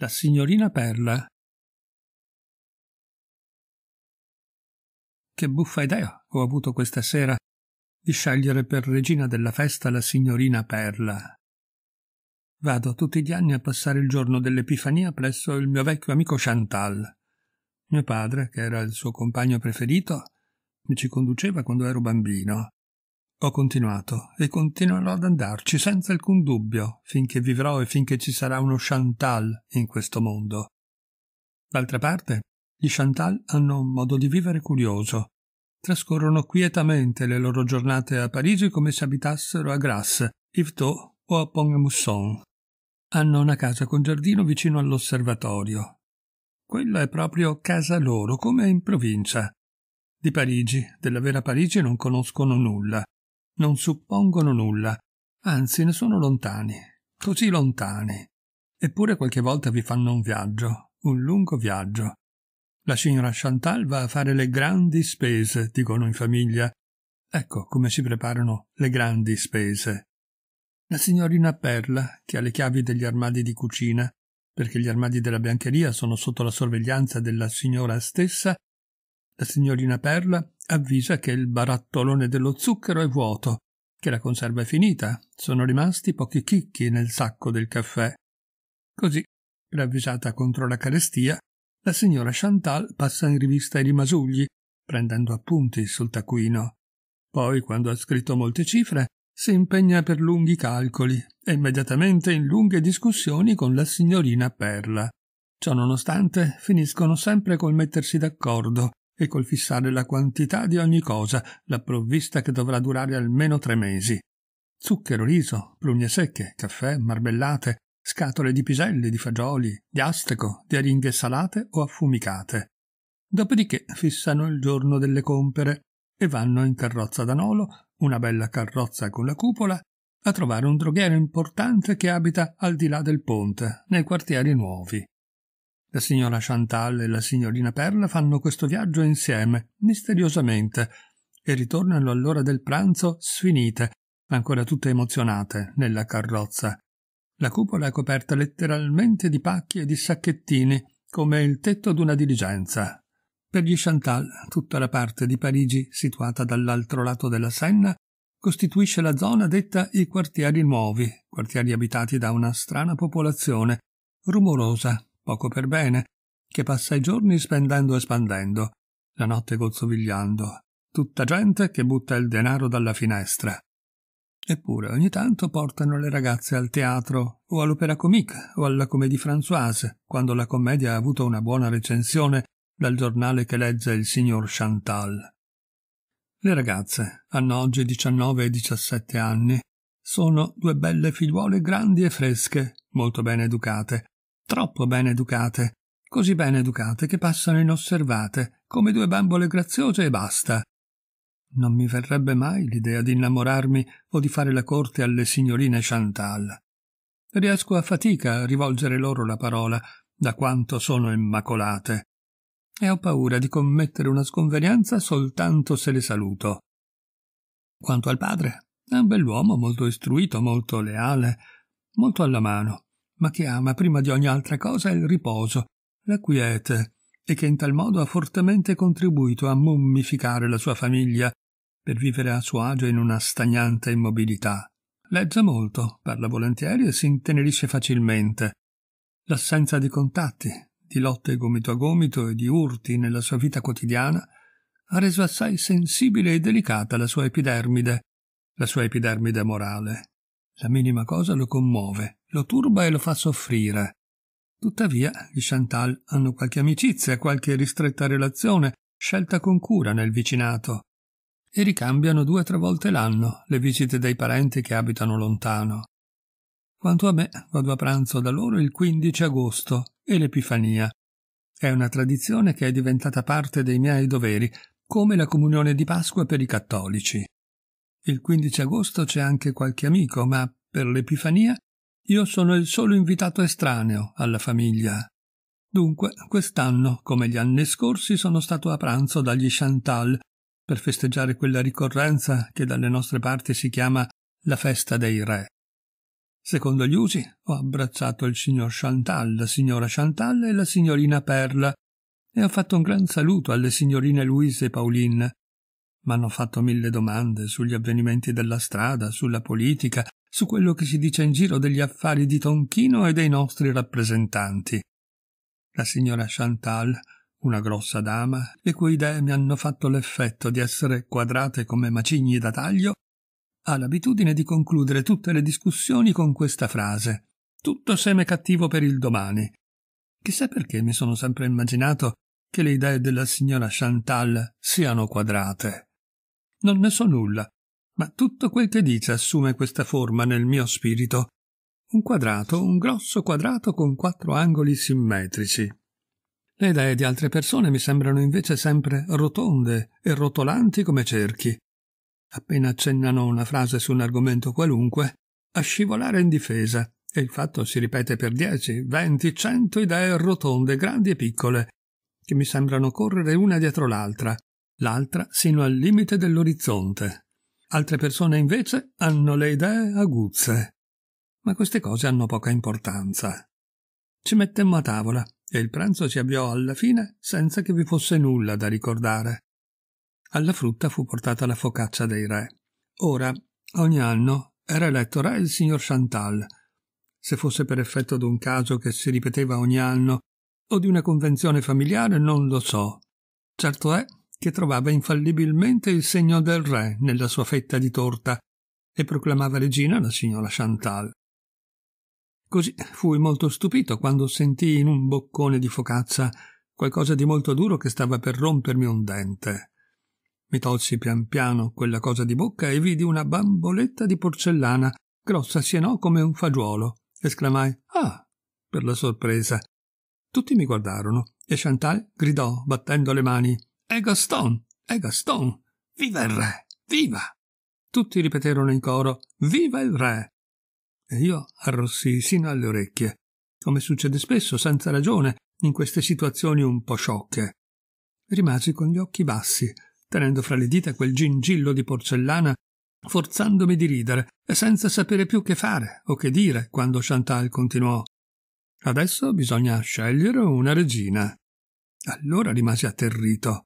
la signorina Perla. Che buffa idea ho avuto questa sera di scegliere per regina della festa la signorina Perla. Vado tutti gli anni a passare il giorno dell'Epifania presso il mio vecchio amico Chantal. Mio padre, che era il suo compagno preferito, mi ci conduceva quando ero bambino. Ho continuato e continuerò ad andarci senza alcun dubbio finché vivrò e finché ci sarà uno Chantal in questo mondo. D'altra parte, gli Chantal hanno un modo di vivere curioso. Trascorrono quietamente le loro giornate a Parigi come se abitassero a Grasse, Yvetot o a pont mousson Hanno una casa con giardino vicino all'osservatorio. Quella è proprio casa loro, come in provincia. Di Parigi, della vera Parigi, non conoscono nulla non suppongono nulla, anzi ne sono lontani, così lontani. Eppure qualche volta vi fanno un viaggio, un lungo viaggio. La signora Chantal va a fare le grandi spese, dicono in famiglia. Ecco come si preparano le grandi spese. La signorina Perla, che ha le chiavi degli armadi di cucina, perché gli armadi della biancheria sono sotto la sorveglianza della signora stessa, la signorina Perla avvisa che il barattolone dello zucchero è vuoto, che la conserva è finita, sono rimasti pochi chicchi nel sacco del caffè. Così, ravvisata contro la carestia, la signora Chantal passa in rivista i rimasugli, prendendo appunti sul taccuino. Poi, quando ha scritto molte cifre, si impegna per lunghi calcoli e immediatamente in lunghe discussioni con la signorina Perla. Ciò nonostante, finiscono sempre col mettersi d'accordo e col fissare la quantità di ogni cosa, la provvista che dovrà durare almeno tre mesi. Zucchero, riso, prugne secche, caffè, marmellate, scatole di piselli, di fagioli, di astrico, di aringhe salate o affumicate. Dopodiché fissano il giorno delle compere e vanno in carrozza da nolo, una bella carrozza con la cupola, a trovare un droghiere importante che abita al di là del ponte, nei quartieri nuovi. La signora Chantal e la signorina Perla fanno questo viaggio insieme, misteriosamente, e ritornano all'ora del pranzo sfinite, ancora tutte emozionate, nella carrozza. La cupola è coperta letteralmente di pacchi e di sacchettini, come il tetto d'una diligenza. Per gli Chantal, tutta la parte di Parigi, situata dall'altro lato della Senna, costituisce la zona detta i quartieri nuovi, quartieri abitati da una strana popolazione, rumorosa, poco per bene, che passa i giorni spendendo e spandendo, la notte gozzovigliando, tutta gente che butta il denaro dalla finestra. Eppure ogni tanto portano le ragazze al teatro o all'opera comique, o alla comédie françoise, quando la commedia ha avuto una buona recensione dal giornale che legge il signor Chantal. Le ragazze hanno oggi 19 e 17 anni. Sono due belle figliuole grandi e fresche, molto bene educate, troppo bene educate, così bene educate che passano inosservate, come due bambole graziose e basta. Non mi verrebbe mai l'idea di innamorarmi o di fare la corte alle signorine Chantal. Riesco a fatica a rivolgere loro la parola, da quanto sono immacolate, e ho paura di commettere una sconvenienza soltanto se le saluto. Quanto al padre, è un bell'uomo molto istruito, molto leale, molto alla mano, ma che ama prima di ogni altra cosa il riposo, la quiete, e che in tal modo ha fortemente contribuito a mummificare la sua famiglia per vivere a suo agio in una stagnante immobilità. Legge molto, parla volentieri e si intenerisce facilmente. L'assenza di contatti, di lotte gomito a gomito e di urti nella sua vita quotidiana ha reso assai sensibile e delicata la sua epidermide, la sua epidermide morale. La minima cosa lo commuove, lo turba e lo fa soffrire. Tuttavia, gli Chantal hanno qualche amicizia, qualche ristretta relazione, scelta con cura nel vicinato, e ricambiano due o tre volte l'anno le visite dei parenti che abitano lontano. Quanto a me, vado a pranzo da loro il 15 agosto e l'Epifania. È una tradizione che è diventata parte dei miei doveri, come la comunione di Pasqua per i cattolici. Il 15 agosto c'è anche qualche amico, ma per l'Epifania io sono il solo invitato estraneo alla famiglia. Dunque, quest'anno, come gli anni scorsi, sono stato a pranzo dagli Chantal per festeggiare quella ricorrenza che dalle nostre parti si chiama la festa dei re. Secondo gli usi, ho abbracciato il signor Chantal, la signora Chantal e la signorina Perla, e ho fatto un gran saluto alle signorine Louise e Pauline. M'hanno fatto mille domande sugli avvenimenti della strada, sulla politica, su quello che si dice in giro degli affari di Tonchino e dei nostri rappresentanti. La signora Chantal, una grossa dama, le cui idee mi hanno fatto l'effetto di essere quadrate come macigni da taglio, ha l'abitudine di concludere tutte le discussioni con questa frase tutto seme cattivo per il domani. Chissà perché mi sono sempre immaginato che le idee della signora Chantal siano quadrate. Non ne so nulla, ma tutto quel che dice assume questa forma nel mio spirito. Un quadrato, un grosso quadrato con quattro angoli simmetrici. Le idee di altre persone mi sembrano invece sempre rotonde e rotolanti come cerchi. Appena accennano una frase su un argomento qualunque, a scivolare in difesa, e il fatto si ripete per dieci, venti, cento idee rotonde, grandi e piccole, che mi sembrano correre una dietro l'altra, l'altra sino al limite dell'orizzonte. Altre persone invece hanno le idee aguzze. Ma queste cose hanno poca importanza. Ci mettemmo a tavola e il pranzo si avviò alla fine senza che vi fosse nulla da ricordare. Alla frutta fu portata la focaccia dei re. Ora, ogni anno, era eletto re il signor Chantal. Se fosse per effetto d'un caso che si ripeteva ogni anno o di una convenzione familiare, non lo so. Certo è che trovava infallibilmente il segno del re nella sua fetta di torta e proclamava regina la signora Chantal. Così fui molto stupito quando sentii in un boccone di focaccia qualcosa di molto duro che stava per rompermi un dente. Mi tolsi pian piano quella cosa di bocca e vidi una bamboletta di porcellana, grossa sienò come un fagiolo. Esclamai Ah! per la sorpresa. Tutti mi guardarono e Chantal gridò battendo le mani è Gaston! È Gaston! Viva il re! Viva! Tutti ripeterono in coro Viva il re! E io arrossii sino alle orecchie, come succede spesso, senza ragione, in queste situazioni un po' sciocche. Rimasi con gli occhi bassi, tenendo fra le dita quel gingillo di porcellana, forzandomi di ridere e senza sapere più che fare o che dire quando Chantal continuò. Adesso bisogna scegliere una regina. Allora rimasi atterrito.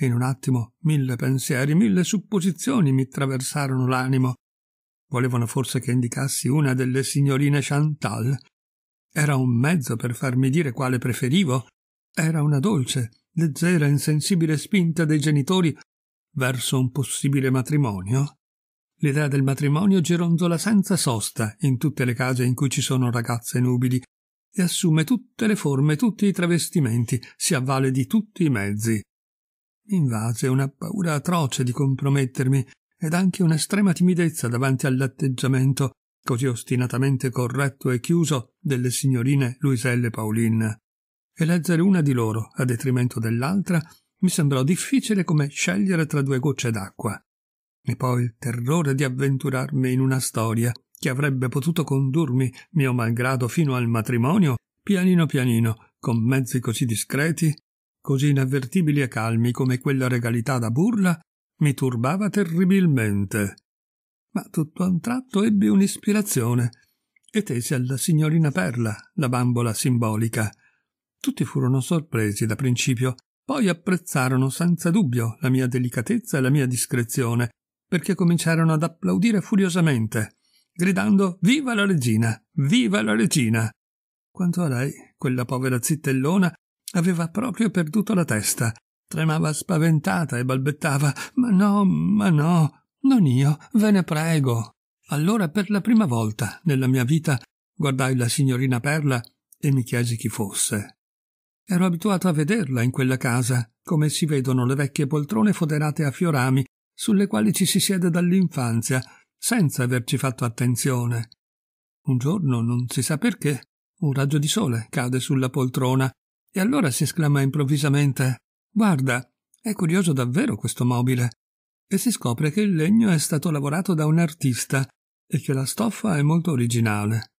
In un attimo mille pensieri, mille supposizioni mi traversarono l'animo. Volevano forse che indicassi una delle signorine Chantal. Era un mezzo per farmi dire quale preferivo. Era una dolce, leggera, insensibile spinta dei genitori verso un possibile matrimonio. L'idea del matrimonio gironzola senza sosta in tutte le case in cui ci sono ragazze nubili e assume tutte le forme, tutti i travestimenti, si avvale di tutti i mezzi. Mi invase una paura atroce di compromettermi ed anche un'estrema timidezza davanti all'atteggiamento così ostinatamente corretto e chiuso delle signorine Luiselle e Paulin. E leggere una di loro a detrimento dell'altra mi sembrò difficile come scegliere tra due gocce d'acqua. E poi il terrore di avventurarmi in una storia che avrebbe potuto condurmi, mio malgrado, fino al matrimonio, pianino pianino, con mezzi così discreti così inavvertibili e calmi come quella regalità da burla, mi turbava terribilmente. Ma tutto a un tratto ebbi un'ispirazione e tesi alla signorina Perla la bambola simbolica. Tutti furono sorpresi da principio, poi apprezzarono senza dubbio la mia delicatezza e la mia discrezione, perché cominciarono ad applaudire furiosamente, gridando Viva la regina! Viva la regina! Quanto a lei, quella povera zittellona Aveva proprio perduto la testa. Tremava spaventata e balbettava Ma no, ma no, non io, ve ne prego. Allora per la prima volta nella mia vita guardai la signorina Perla e mi chiesi chi fosse. Ero abituato a vederla in quella casa, come si vedono le vecchie poltrone foderate a fiorami, sulle quali ci si siede dall'infanzia, senza averci fatto attenzione. Un giorno, non si sa perché, un raggio di sole cade sulla poltrona e allora si esclama improvvisamente Guarda, è curioso davvero questo mobile. E si scopre che il legno è stato lavorato da un artista e che la stoffa è molto originale.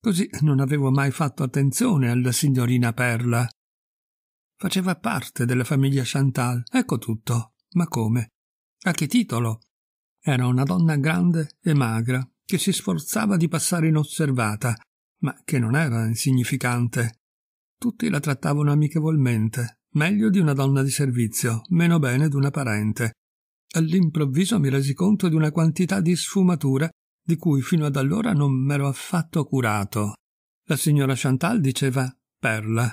Così non avevo mai fatto attenzione alla signorina Perla. Faceva parte della famiglia Chantal, ecco tutto. Ma come? A che titolo? Era una donna grande e magra, che si sforzava di passare inosservata, ma che non era insignificante. Tutti la trattavano amichevolmente, meglio di una donna di servizio, meno bene di una parente. All'improvviso mi resi conto di una quantità di sfumature di cui fino ad allora non m'ero affatto curato. La signora Chantal diceva Perla,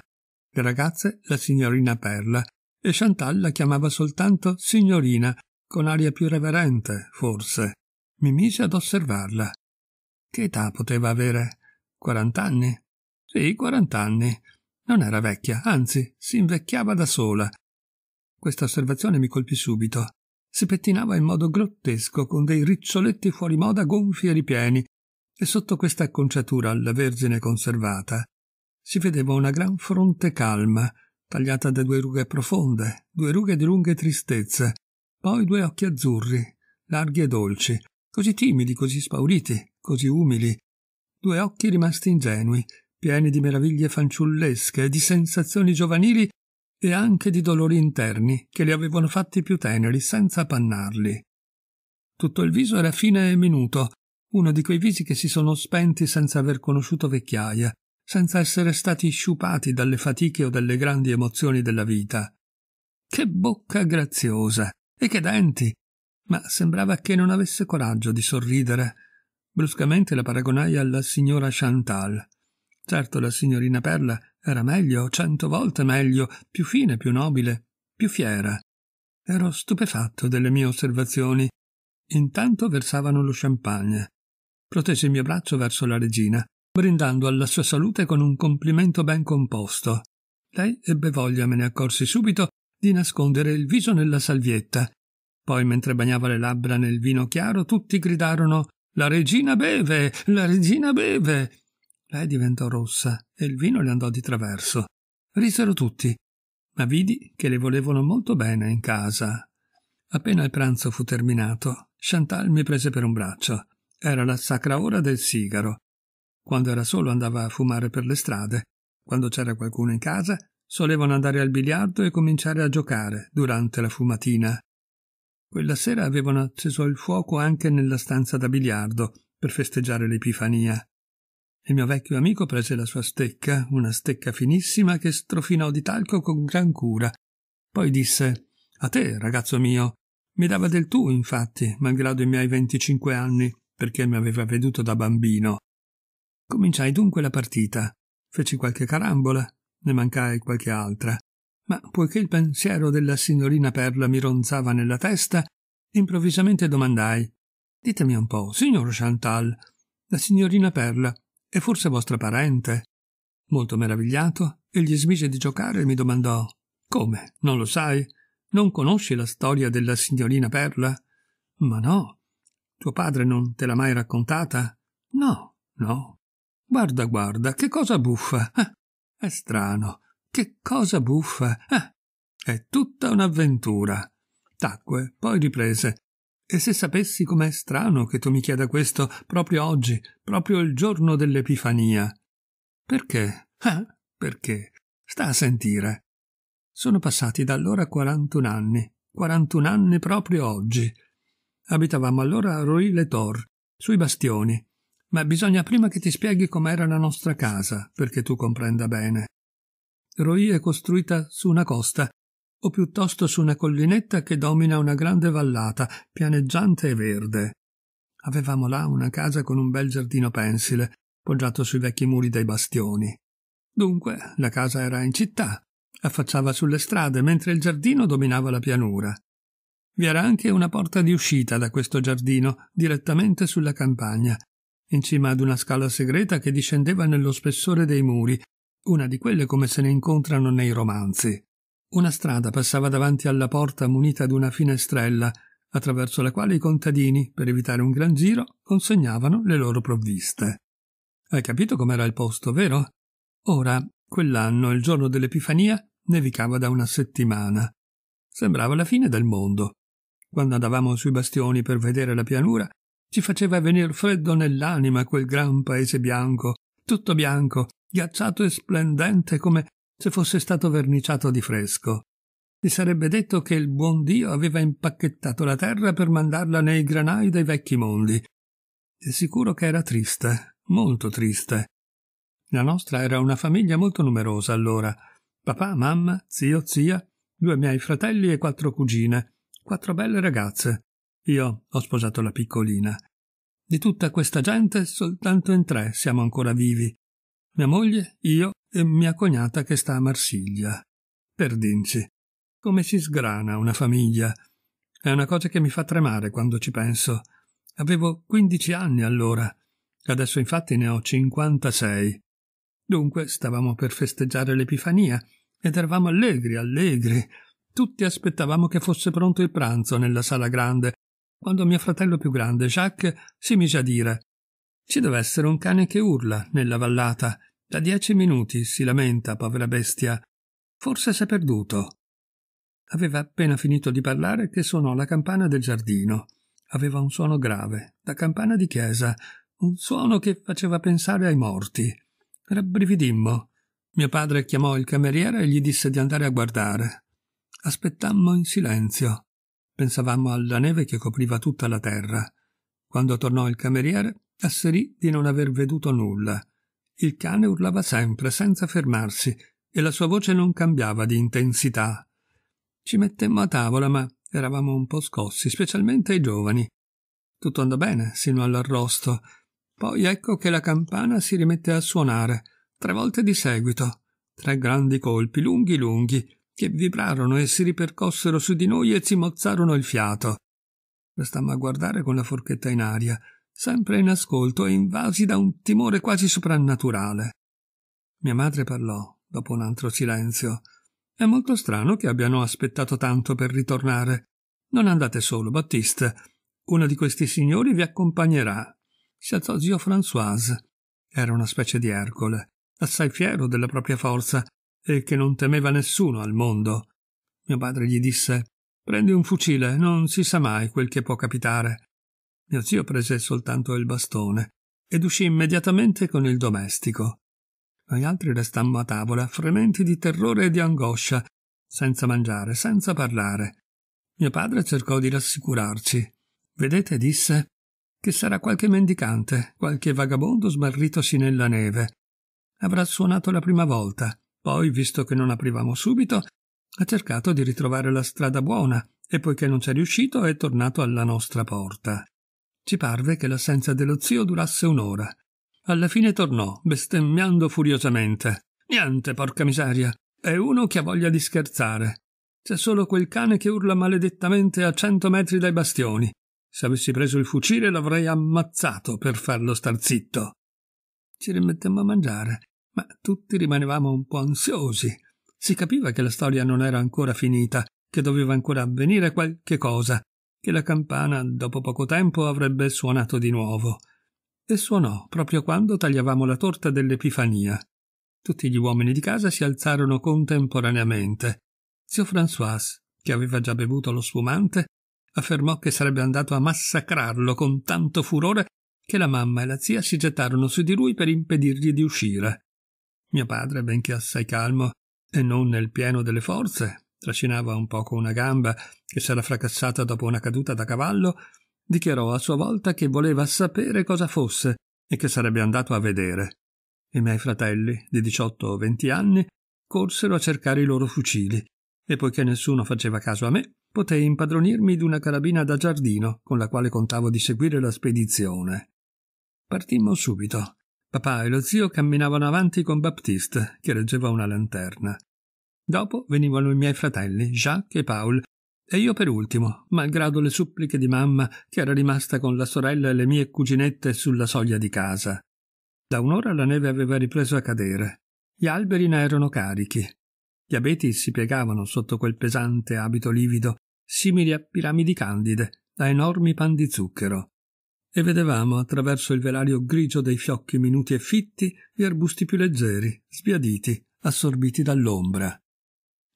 le ragazze la signorina Perla, e Chantal la chiamava soltanto signorina, con aria più reverente, forse. Mi mise ad osservarla. Che età poteva avere? Quarant'anni? Sì, quarant'anni. Non era vecchia, anzi, si invecchiava da sola. Questa osservazione mi colpì subito. Si pettinava in modo grottesco, con dei riccioletti fuori moda gonfi e ripieni, e sotto questa acconciatura alla vergine conservata si vedeva una gran fronte calma, tagliata da due rughe profonde, due rughe di lunghe tristezze, poi due occhi azzurri, larghi e dolci, così timidi, così spauriti, così umili, due occhi rimasti ingenui, pieni di meraviglie fanciullesche, di sensazioni giovanili e anche di dolori interni che li avevano fatti più teneri senza appannarli. Tutto il viso era fine e minuto, uno di quei visi che si sono spenti senza aver conosciuto vecchiaia, senza essere stati sciupati dalle fatiche o dalle grandi emozioni della vita. Che bocca graziosa e che denti! Ma sembrava che non avesse coraggio di sorridere. Bruscamente la paragonai alla signora Chantal. Certo la signorina Perla era meglio, cento volte meglio, più fine, più nobile, più fiera. Ero stupefatto delle mie osservazioni. Intanto versavano lo champagne. Protesi il mio braccio verso la regina, brindando alla sua salute con un complimento ben composto. Lei ebbe voglia, me ne accorsi subito, di nascondere il viso nella salvietta. Poi, mentre bagnava le labbra nel vino chiaro, tutti gridarono La regina beve! La regina beve! Lei diventò rossa e il vino le andò di traverso. Risero tutti, ma vidi che le volevano molto bene in casa. Appena il pranzo fu terminato, Chantal mi prese per un braccio. Era la sacra ora del sigaro. Quando era solo andava a fumare per le strade. Quando c'era qualcuno in casa, solevano andare al biliardo e cominciare a giocare durante la fumatina. Quella sera avevano acceso il fuoco anche nella stanza da biliardo per festeggiare l'Epifania. Il mio vecchio amico prese la sua stecca, una stecca finissima che strofinò di talco con gran cura. Poi disse A te, ragazzo mio. Mi dava del tu, infatti, malgrado i miei venticinque anni, perché mi aveva veduto da bambino. Cominciai dunque la partita. Feci qualche carambola, ne mancai qualche altra. Ma poiché il pensiero della signorina Perla mi ronzava nella testa, improvvisamente domandai Ditemi un po', signor Chantal, la signorina Perla è forse vostra parente? Molto meravigliato, egli smise di giocare e mi domandò Come? Non lo sai? Non conosci la storia della signorina Perla? Ma no. Tuo padre non te l'ha mai raccontata? No, no. Guarda, guarda, che cosa buffa. Ah, è strano. Che cosa buffa. Ah, è tutta un'avventura. Tacque, poi riprese. E se sapessi com'è strano che tu mi chieda questo proprio oggi, proprio il giorno dell'Epifania. Perché? Ah, perché? Sta a sentire. Sono passati da allora 41 anni, 41 anni proprio oggi. Abitavamo allora a Ruy Le Tor, sui bastioni, ma bisogna prima che ti spieghi com'era la nostra casa, perché tu comprenda bene. Roì è costruita su una costa o piuttosto su una collinetta che domina una grande vallata, pianeggiante e verde. Avevamo là una casa con un bel giardino pensile, poggiato sui vecchi muri dei bastioni. Dunque, la casa era in città, affacciava sulle strade, mentre il giardino dominava la pianura. Vi era anche una porta di uscita da questo giardino, direttamente sulla campagna, in cima ad una scala segreta che discendeva nello spessore dei muri, una di quelle come se ne incontrano nei romanzi. Una strada passava davanti alla porta munita di una finestrella, attraverso la quale i contadini, per evitare un gran giro, consegnavano le loro provviste. Hai capito com'era il posto, vero? Ora, quell'anno, il giorno dell'Epifania, nevicava da una settimana. Sembrava la fine del mondo. Quando andavamo sui bastioni per vedere la pianura, ci faceva venir freddo nell'anima quel gran paese bianco, tutto bianco, ghiacciato e splendente come se fosse stato verniciato di fresco. Gli sarebbe detto che il buon Dio aveva impacchettato la terra per mandarla nei granai dei vecchi mondi. È sicuro che era triste, molto triste. La nostra era una famiglia molto numerosa allora. Papà, mamma, zio, zia, due miei fratelli e quattro cugine, quattro belle ragazze. Io ho sposato la piccolina. Di tutta questa gente soltanto in tre siamo ancora vivi. Mia moglie, io e mia cognata che sta a Marsiglia. Per dirci, come si sgrana una famiglia. È una cosa che mi fa tremare quando ci penso. Avevo 15 anni allora. Adesso infatti ne ho 56. Dunque stavamo per festeggiare l'Epifania ed eravamo allegri, allegri. Tutti aspettavamo che fosse pronto il pranzo nella sala grande, quando mio fratello più grande, Jacques, si mise a dire Ci deve essere un cane che urla nella vallata. Da dieci minuti si lamenta, povera bestia. Forse s'è perduto. Aveva appena finito di parlare che suonò la campana del giardino. Aveva un suono grave, da campana di chiesa, un suono che faceva pensare ai morti. Rabbrividimmo. Mio padre chiamò il cameriere e gli disse di andare a guardare. Aspettammo in silenzio. Pensavamo alla neve che copriva tutta la terra. Quando tornò il cameriere, asserì di non aver veduto nulla. Il cane urlava sempre, senza fermarsi, e la sua voce non cambiava di intensità. Ci mettemmo a tavola, ma eravamo un po' scossi, specialmente i giovani. Tutto andò bene, sino all'arrosto. Poi ecco che la campana si rimette a suonare, tre volte di seguito. Tre grandi colpi, lunghi lunghi, che vibrarono e si ripercossero su di noi e ci mozzarono il fiato. Restammo a guardare con la forchetta in aria sempre in ascolto e invasi da un timore quasi soprannaturale. Mia madre parlò, dopo un altro silenzio. È molto strano che abbiano aspettato tanto per ritornare. Non andate solo, Battiste. Uno di questi signori vi accompagnerà. Si alzò zio Françoise. Era una specie di Ercole, assai fiero della propria forza e che non temeva nessuno al mondo. Mio padre gli disse Prendi un fucile, non si sa mai quel che può capitare. Mio zio prese soltanto il bastone ed uscì immediatamente con il domestico. Noi altri restammo a tavola, frementi di terrore e di angoscia, senza mangiare, senza parlare. Mio padre cercò di rassicurarci. Vedete, disse, che sarà qualche mendicante, qualche vagabondo smarritosi nella neve. Avrà suonato la prima volta, poi, visto che non aprivamo subito, ha cercato di ritrovare la strada buona e poiché non c'è riuscito è tornato alla nostra porta. Ci parve che l'assenza dello zio durasse un'ora. Alla fine tornò, bestemmiando furiosamente. Niente, porca miseria. È uno che ha voglia di scherzare. C'è solo quel cane che urla maledettamente a cento metri dai bastioni. Se avessi preso il fucile l'avrei ammazzato per farlo star zitto. Ci rimettemmo a mangiare, ma tutti rimanevamo un po' ansiosi. Si capiva che la storia non era ancora finita, che doveva ancora avvenire qualche cosa, che la campana dopo poco tempo avrebbe suonato di nuovo. E suonò proprio quando tagliavamo la torta dell'Epifania. Tutti gli uomini di casa si alzarono contemporaneamente. Zio François, che aveva già bevuto lo sfumante, affermò che sarebbe andato a massacrarlo con tanto furore che la mamma e la zia si gettarono su di lui per impedirgli di uscire. Mio padre, benché assai calmo e non nel pieno delle forze, trascinava un poco una gamba che s'era fracassata dopo una caduta da cavallo, dichiarò a sua volta che voleva sapere cosa fosse e che sarebbe andato a vedere. I miei fratelli, di 18 o 20 anni, corsero a cercare i loro fucili e poiché nessuno faceva caso a me, potei impadronirmi di una carabina da giardino con la quale contavo di seguire la spedizione. Partimmo subito. Papà e lo zio camminavano avanti con Baptiste, che reggeva una lanterna. Dopo venivano i miei fratelli, Jacques e Paul, e io per ultimo, malgrado le suppliche di mamma che era rimasta con la sorella e le mie cuginette sulla soglia di casa. Da un'ora la neve aveva ripreso a cadere. Gli alberi ne erano carichi. Gli abeti si piegavano sotto quel pesante abito livido, simili a piramidi candide, da enormi pan di zucchero. E vedevamo attraverso il velario grigio dei fiocchi minuti e fitti gli arbusti più leggeri, sbiaditi, assorbiti dall'ombra.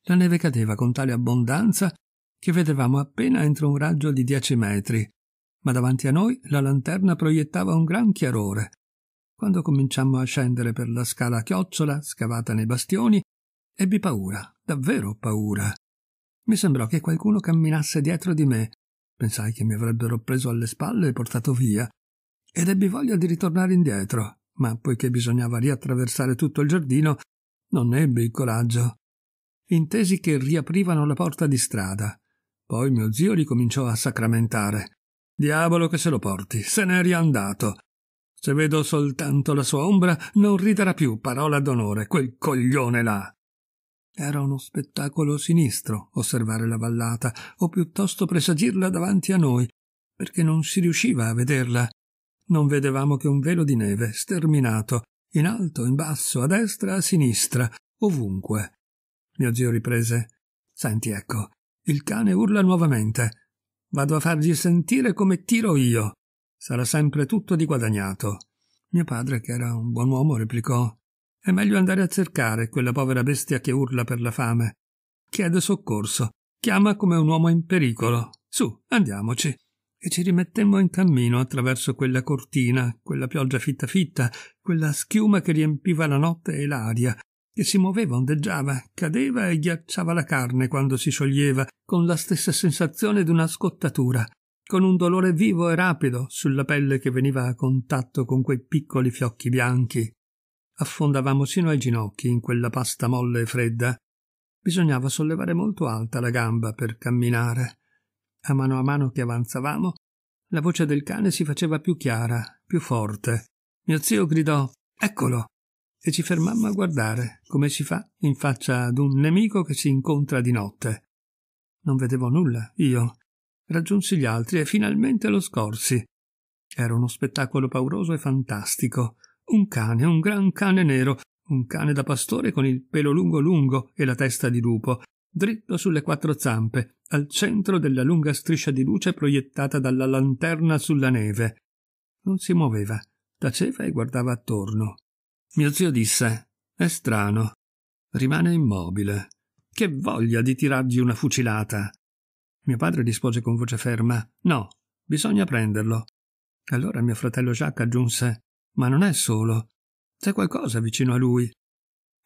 La neve cadeva con tale abbondanza che vedevamo appena entro un raggio di dieci metri, ma davanti a noi la lanterna proiettava un gran chiarore. Quando cominciammo a scendere per la scala a chiocciola, scavata nei bastioni, ebbi paura, davvero paura. Mi sembrò che qualcuno camminasse dietro di me. Pensai che mi avrebbero preso alle spalle e portato via, ed ebbi voglia di ritornare indietro, ma poiché bisognava riattraversare tutto il giardino, non ebbi il coraggio intesi che riaprivano la porta di strada. Poi mio zio ricominciò a sacramentare. Diavolo che se lo porti, se n'è riandato. Se vedo soltanto la sua ombra, non riderà più, parola d'onore, quel coglione là. Era uno spettacolo sinistro osservare la vallata, o piuttosto presagirla davanti a noi, perché non si riusciva a vederla. Non vedevamo che un velo di neve sterminato, in alto, in basso, a destra, a sinistra, ovunque mio zio riprese. Senti, ecco, il cane urla nuovamente. Vado a fargli sentire come tiro io. Sarà sempre tutto di guadagnato. Mio padre, che era un buon uomo, replicò È meglio andare a cercare quella povera bestia che urla per la fame. Chiede soccorso, chiama come un uomo in pericolo. Su, andiamoci. E ci rimettemmo in cammino attraverso quella cortina, quella pioggia fitta fitta, quella schiuma che riempiva la notte e l'aria, che si muoveva, ondeggiava, cadeva e ghiacciava la carne quando si scioglieva, con la stessa sensazione di una scottatura, con un dolore vivo e rapido sulla pelle che veniva a contatto con quei piccoli fiocchi bianchi. Affondavamo sino ai ginocchi in quella pasta molle e fredda. Bisognava sollevare molto alta la gamba per camminare. A mano a mano che avanzavamo, la voce del cane si faceva più chiara, più forte. Mio zio gridò Eccolo! e ci fermammo a guardare, come si fa in faccia ad un nemico che si incontra di notte. Non vedevo nulla, io. Raggiunsi gli altri e finalmente lo scorsi. Era uno spettacolo pauroso e fantastico. Un cane, un gran cane nero, un cane da pastore con il pelo lungo lungo e la testa di lupo, dritto sulle quattro zampe, al centro della lunga striscia di luce proiettata dalla lanterna sulla neve. Non si muoveva, taceva e guardava attorno. Mio zio disse: È strano. Rimane immobile. Che voglia di tirargli una fucilata. Mio padre rispose con voce ferma: No, bisogna prenderlo. Allora mio fratello Jacques aggiunse: Ma non è solo. C'è qualcosa vicino a lui.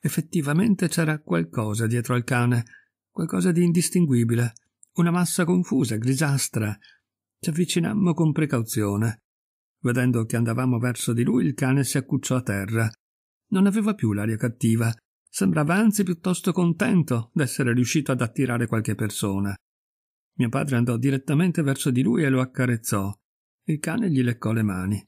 Effettivamente c'era qualcosa dietro al cane, qualcosa di indistinguibile, una massa confusa, grigiastra. Ci avvicinammo con precauzione. Vedendo che andavamo verso di lui, il cane si accucciò a terra. Non aveva più l'aria cattiva, sembrava anzi piuttosto contento d'essere riuscito ad attirare qualche persona. Mio padre andò direttamente verso di lui e lo accarezzò. Il cane gli leccò le mani.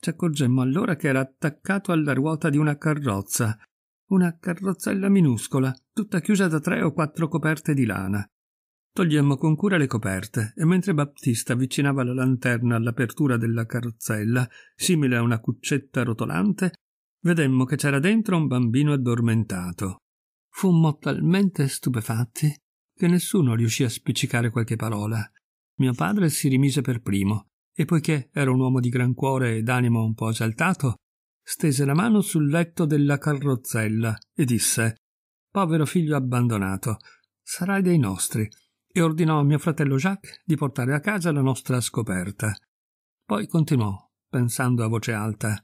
Ci accorgemmo allora che era attaccato alla ruota di una carrozza, una carrozzella minuscola, tutta chiusa da tre o quattro coperte di lana. Togliemmo con cura le coperte e mentre Battista avvicinava la lanterna all'apertura della carrozzella, simile a una cuccetta rotolante, vedemmo che c'era dentro un bambino addormentato. Fummo talmente stupefatti che nessuno riuscì a spiccicare qualche parola. Mio padre si rimise per primo e poiché era un uomo di gran cuore e d'animo un po' esaltato, stese la mano sul letto della carrozzella e disse Povero figlio abbandonato, sarai dei nostri, e ordinò a mio fratello Jacques di portare a casa la nostra scoperta. Poi continuò, pensando a voce alta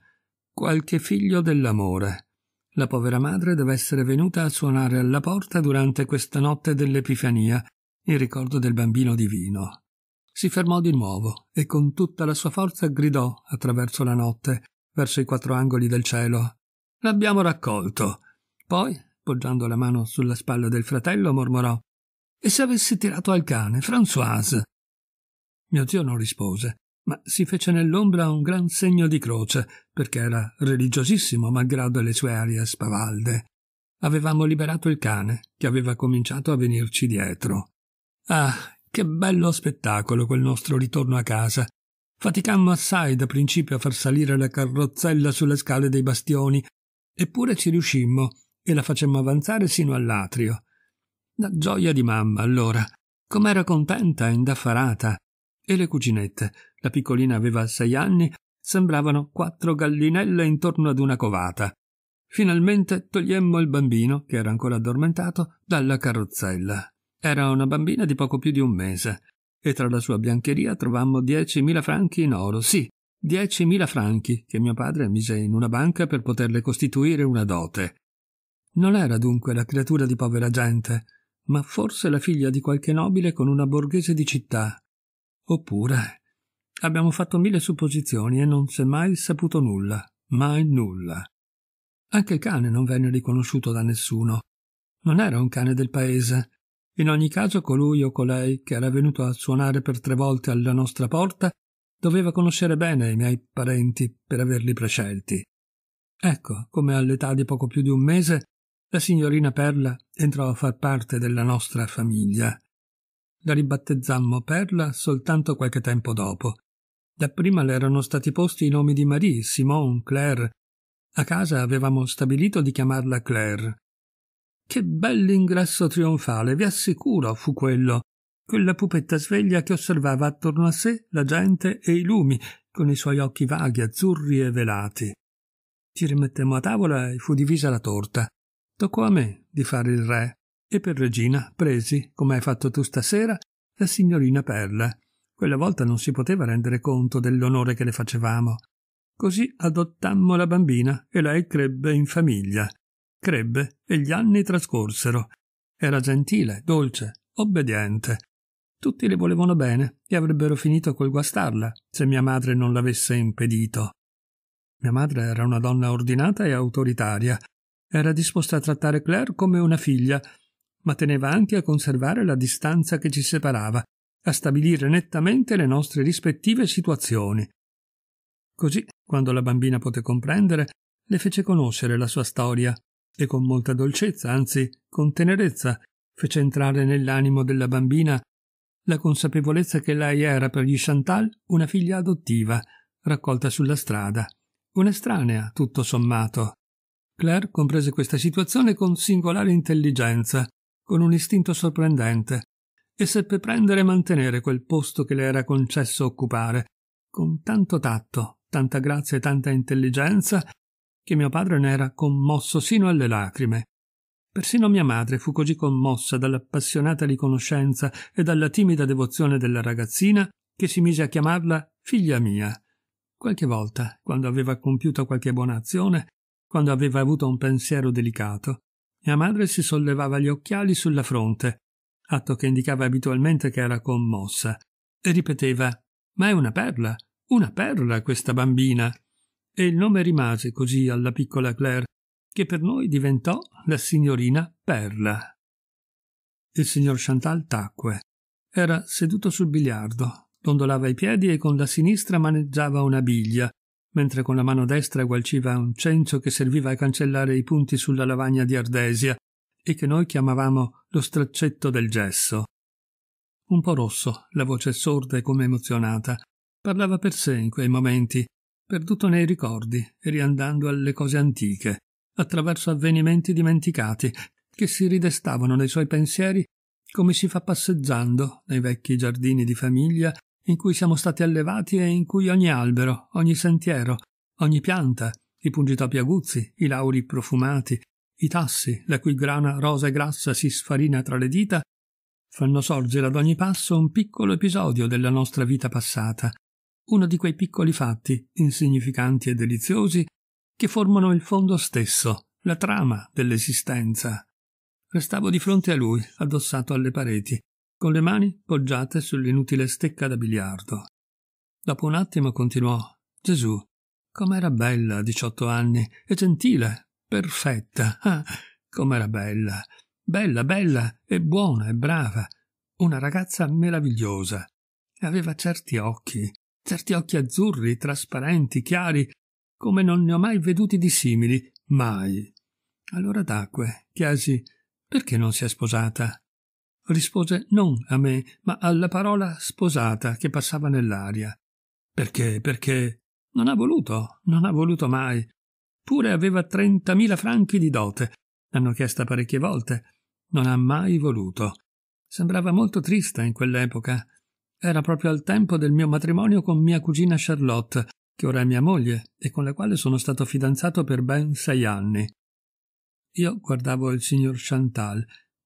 qualche figlio dell'amore. La povera madre deve essere venuta a suonare alla porta durante questa notte dell'Epifania, in ricordo del bambino divino. Si fermò di nuovo e con tutta la sua forza gridò attraverso la notte, verso i quattro angoli del cielo. L'abbiamo raccolto. Poi, poggiando la mano sulla spalla del fratello, mormorò E se avessi tirato al cane, Françoise? Mio zio non rispose ma si fece nell'ombra un gran segno di croce, perché era religiosissimo malgrado le sue arie spavalde. Avevamo liberato il cane, che aveva cominciato a venirci dietro. Ah, che bello spettacolo quel nostro ritorno a casa. Faticammo assai da principio a far salire la carrozzella sulle scale dei bastioni, eppure ci riuscimmo e la facemmo avanzare sino all'atrio. La gioia di mamma, allora. Com'era contenta e indaffarata. E le cuginette, la piccolina aveva sei anni, sembravano quattro gallinelle intorno ad una covata. Finalmente togliemmo il bambino, che era ancora addormentato, dalla carrozzella. Era una bambina di poco più di un mese, e tra la sua biancheria trovammo diecimila franchi in oro, sì, diecimila franchi, che mio padre mise in una banca per poterle costituire una dote. Non era dunque la creatura di povera gente, ma forse la figlia di qualche nobile con una borghese di città. Oppure Abbiamo fatto mille supposizioni e non si è mai saputo nulla, mai nulla. Anche il cane non venne riconosciuto da nessuno. Non era un cane del paese. In ogni caso colui o colei che era venuto a suonare per tre volte alla nostra porta doveva conoscere bene i miei parenti per averli prescelti. Ecco come all'età di poco più di un mese la signorina Perla entrò a far parte della nostra famiglia. La ribattezzammo Perla soltanto qualche tempo dopo, Dapprima le erano stati posti i nomi di Marie, Simone, Claire. A casa avevamo stabilito di chiamarla Claire. Che bell'ingresso trionfale, vi assicuro, fu quello. Quella pupetta sveglia che osservava attorno a sé la gente e i lumi, con i suoi occhi vaghi, azzurri e velati. Ci rimettemmo a tavola e fu divisa la torta. Toccò a me di fare il re, e per regina presi, come hai fatto tu stasera, la signorina Perla. Quella volta non si poteva rendere conto dell'onore che le facevamo. Così adottammo la bambina e lei crebbe in famiglia. Crebbe e gli anni trascorsero. Era gentile, dolce, obbediente. Tutti le volevano bene e avrebbero finito col guastarla se mia madre non l'avesse impedito. Mia madre era una donna ordinata e autoritaria. Era disposta a trattare Claire come una figlia, ma teneva anche a conservare la distanza che ci separava a stabilire nettamente le nostre rispettive situazioni. Così, quando la bambina poté comprendere, le fece conoscere la sua storia e con molta dolcezza, anzi con tenerezza, fece entrare nell'animo della bambina la consapevolezza che lei era per gli Chantal una figlia adottiva, raccolta sulla strada, un'estranea, tutto sommato. Claire comprese questa situazione con singolare intelligenza, con un istinto sorprendente, e seppe prendere e mantenere quel posto che le era concesso occupare, con tanto tatto, tanta grazia e tanta intelligenza, che mio padre ne era commosso sino alle lacrime. Persino mia madre fu così commossa dall'appassionata riconoscenza e dalla timida devozione della ragazzina che si mise a chiamarla figlia mia. Qualche volta, quando aveva compiuto qualche buona azione, quando aveva avuto un pensiero delicato, mia madre si sollevava gli occhiali sulla fronte atto che indicava abitualmente che era commossa, e ripeteva Ma è una perla, una perla questa bambina. E il nome rimase così alla piccola Claire, che per noi diventò la signorina Perla. Il signor Chantal tacque. Era seduto sul biliardo, dondolava i piedi e con la sinistra maneggiava una biglia, mentre con la mano destra gualciva un cencio che serviva a cancellare i punti sulla lavagna di Ardesia, e che noi chiamavamo lo straccetto del gesso. Un po' rosso, la voce sorda e come emozionata, parlava per sé in quei momenti, perduto nei ricordi e riandando alle cose antiche, attraverso avvenimenti dimenticati che si ridestavano nei suoi pensieri come si fa passeggiando nei vecchi giardini di famiglia in cui siamo stati allevati e in cui ogni albero, ogni sentiero, ogni pianta, i pungitopi aguzzi, i lauri profumati, i tassi, la cui grana rosa e grassa si sfarina tra le dita, fanno sorgere ad ogni passo un piccolo episodio della nostra vita passata, uno di quei piccoli fatti, insignificanti e deliziosi, che formano il fondo stesso, la trama dell'esistenza. Restavo di fronte a lui, addossato alle pareti, con le mani poggiate sull'inutile stecca da biliardo. Dopo un attimo continuò Gesù, com'era bella a diciotto anni e gentile, Perfetta. Ah, com'era bella. Bella, bella e buona e brava. Una ragazza meravigliosa. Aveva certi occhi, certi occhi azzurri, trasparenti, chiari, come non ne ho mai veduti di simili, mai. Allora tacque, chiesi perché non si è sposata? Rispose non a me, ma alla parola sposata che passava nell'aria. Perché, perché? Non ha voluto, non ha voluto mai eppure aveva 30.000 franchi di dote. L'hanno chiesta parecchie volte. Non ha mai voluto. Sembrava molto triste in quell'epoca. Era proprio al tempo del mio matrimonio con mia cugina Charlotte, che ora è mia moglie e con la quale sono stato fidanzato per ben sei anni. Io guardavo il signor Chantal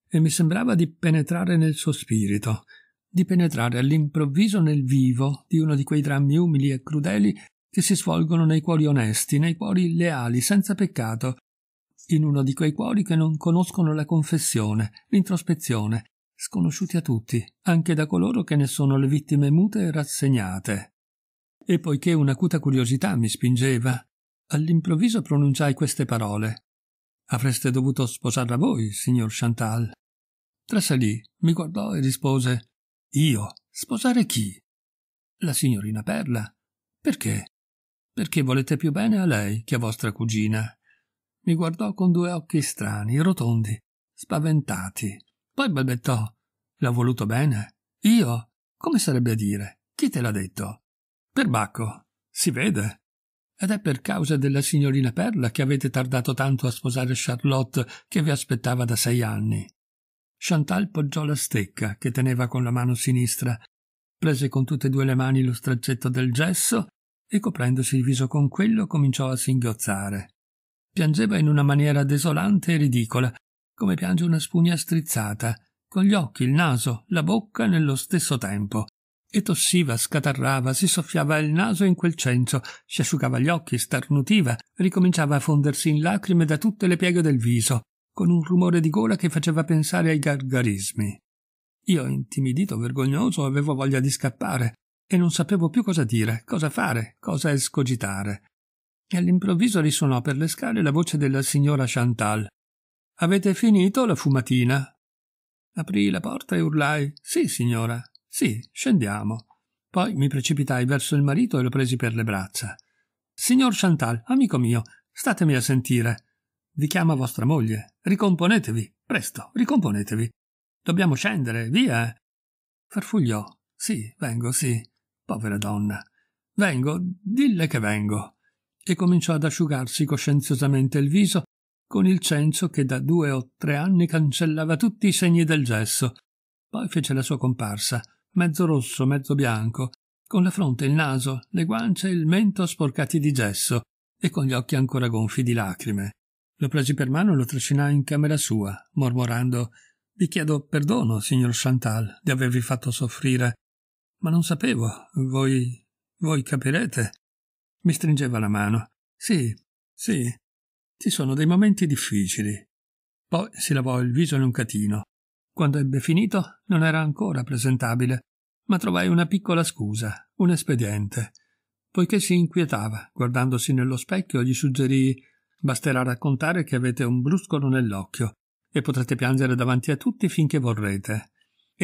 e mi sembrava di penetrare nel suo spirito, di penetrare all'improvviso nel vivo di uno di quei drammi umili e crudeli che si svolgono nei cuori onesti, nei cuori leali, senza peccato, in uno di quei cuori che non conoscono la confessione, l'introspezione, sconosciuti a tutti, anche da coloro che ne sono le vittime mute e rassegnate. E poiché un'acuta curiosità mi spingeva, all'improvviso pronunciai queste parole. Avreste dovuto sposarla voi, signor Chantal. Trasalì, mi guardò e rispose Io? Sposare chi? La signorina Perla. Perché? perché volete più bene a lei che a vostra cugina. Mi guardò con due occhi strani, rotondi, spaventati. Poi balbettò. L'ha voluto bene? Io? Come sarebbe a dire? Chi te l'ha detto? Perbacco. Si vede. Ed è per causa della signorina Perla che avete tardato tanto a sposare Charlotte che vi aspettava da sei anni. Chantal poggiò la stecca che teneva con la mano sinistra, prese con tutte e due le mani lo straccetto del gesso e coprendosi il viso con quello cominciò a singhiozzare. Piangeva in una maniera desolante e ridicola, come piange una spugna strizzata, con gli occhi, il naso, la bocca nello stesso tempo. E tossiva, scatarrava, si soffiava il naso in quel cencio, si asciugava gli occhi, starnutiva, ricominciava a fondersi in lacrime da tutte le pieghe del viso, con un rumore di gola che faceva pensare ai gargarismi. Io, intimidito, vergognoso, avevo voglia di scappare, e non sapevo più cosa dire, cosa fare, cosa escogitare. E all'improvviso risuonò per le scale la voce della signora Chantal. Avete finito la fumatina? Aprì la porta e urlai Sì, signora, sì, scendiamo. Poi mi precipitai verso il marito e lo presi per le braccia. Signor Chantal, amico mio, statemi a sentire. Vi chiama vostra moglie. Ricomponetevi, presto, ricomponetevi. Dobbiamo scendere, via. Eh. Farfugliò. Sì, vengo, sì. Povera donna. Vengo, dille che vengo. E cominciò ad asciugarsi coscienziosamente il viso con il cencio che da due o tre anni cancellava tutti i segni del gesso. Poi fece la sua comparsa, mezzo rosso, mezzo bianco, con la fronte, il naso, le guance e il mento sporcati di gesso e con gli occhi ancora gonfi di lacrime. Lo presi per mano e lo trascinai in camera sua, mormorando Vi chiedo perdono, signor Chantal, di avervi fatto soffrire ma non sapevo, voi. voi capirete. Mi stringeva la mano. Sì, sì. Ci sono dei momenti difficili. Poi si lavò il viso in un catino. Quando ebbe finito non era ancora presentabile, ma trovai una piccola scusa, un espediente. Poiché si inquietava, guardandosi nello specchio, gli suggerì basterà raccontare che avete un bruscolo nell'occhio e potrete piangere davanti a tutti finché vorrete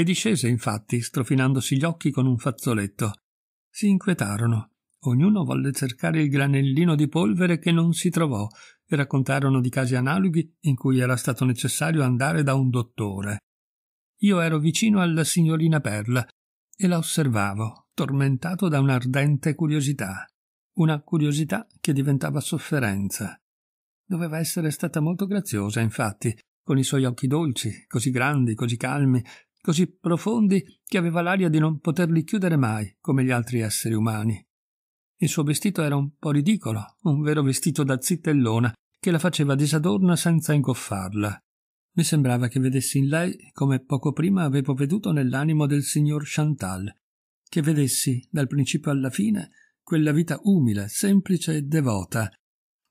e discese infatti, strofinandosi gli occhi con un fazzoletto. Si inquietarono. Ognuno volle cercare il granellino di polvere che non si trovò e raccontarono di casi analoghi in cui era stato necessario andare da un dottore. Io ero vicino alla signorina Perla e la osservavo, tormentato da un'ardente curiosità, una curiosità che diventava sofferenza. Doveva essere stata molto graziosa, infatti, con i suoi occhi dolci, così grandi, così calmi, così profondi che aveva l'aria di non poterli chiudere mai, come gli altri esseri umani. Il suo vestito era un po' ridicolo, un vero vestito da zittellona, che la faceva disadorna senza ingoffarla. Mi sembrava che vedessi in lei come poco prima avevo veduto nell'animo del signor Chantal, che vedessi dal principio alla fine quella vita umile, semplice e devota,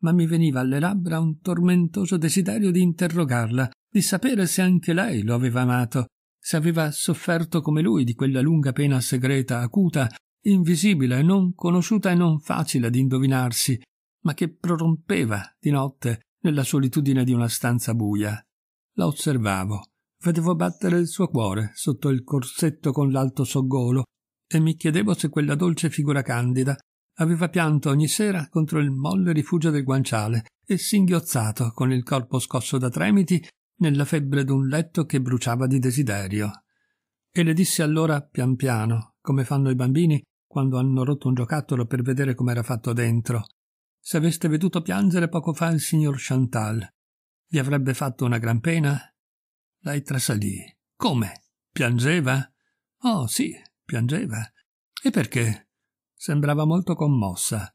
ma mi veniva alle labbra un tormentoso desiderio di interrogarla, di sapere se anche lei lo aveva amato, se aveva sofferto come lui di quella lunga pena segreta, acuta, invisibile, non conosciuta e non facile ad indovinarsi, ma che prorompeva di notte nella solitudine di una stanza buia. La osservavo, vedevo battere il suo cuore sotto il corsetto con l'alto soggolo e mi chiedevo se quella dolce figura candida aveva pianto ogni sera contro il molle rifugio del guanciale e singhiozzato con il corpo scosso da tremiti nella febbre d'un letto che bruciava di desiderio. E le disse allora pian piano, come fanno i bambini quando hanno rotto un giocattolo per vedere com'era fatto dentro. Se aveste veduto piangere poco fa il signor Chantal, vi avrebbe fatto una gran pena? Lei trasalì. Come? Piangeva? Oh sì, piangeva. E perché? Sembrava molto commossa.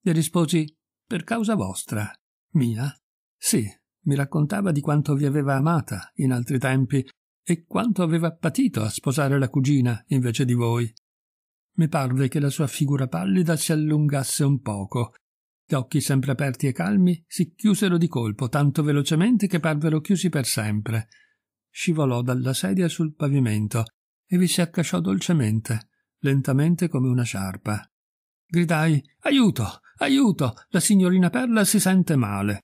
Le risposi per causa vostra. Mia? Sì, mi raccontava di quanto vi aveva amata in altri tempi e quanto aveva patito a sposare la cugina invece di voi. Mi parve che la sua figura pallida si allungasse un poco. Gli occhi sempre aperti e calmi si chiusero di colpo tanto velocemente che parvero chiusi per sempre. Scivolò dalla sedia sul pavimento e vi si accasciò dolcemente, lentamente come una sciarpa. Gridai Aiuto, aiuto, la signorina Perla si sente male.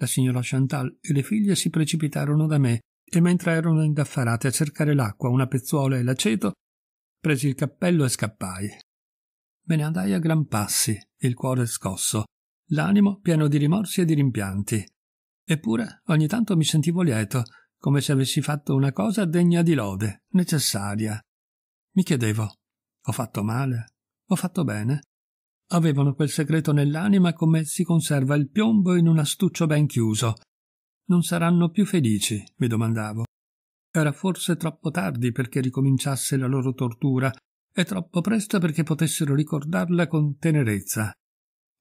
La signora Chantal e le figlie si precipitarono da me e mentre erano indaffarate a cercare l'acqua, una pezzuola e l'aceto, presi il cappello e scappai. Me ne andai a gran passi, il cuore scosso, l'animo pieno di rimorsi e di rimpianti. Eppure ogni tanto mi sentivo lieto, come se avessi fatto una cosa degna di lode, necessaria. Mi chiedevo, ho fatto male? Ho fatto bene? Avevano quel segreto nell'anima come si conserva il piombo in un astuccio ben chiuso. Non saranno più felici, mi domandavo. Era forse troppo tardi perché ricominciasse la loro tortura e troppo presto perché potessero ricordarla con tenerezza.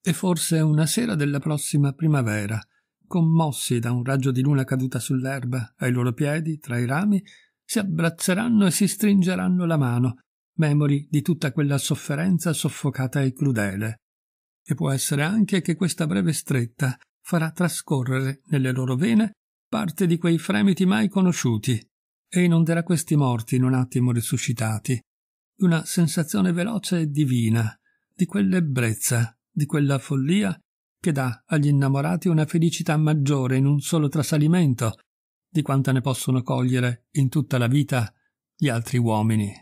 E forse una sera della prossima primavera, commossi da un raggio di luna caduta sull'erba, ai loro piedi, tra i rami, si abbracceranno e si stringeranno la mano, memori di tutta quella sofferenza soffocata e crudele. E può essere anche che questa breve stretta farà trascorrere nelle loro vene parte di quei fremiti mai conosciuti e inonderà questi morti in un attimo risuscitati di una sensazione veloce e divina di quell'ebbrezza, di quella follia che dà agli innamorati una felicità maggiore in un solo trasalimento di quanta ne possono cogliere in tutta la vita gli altri uomini.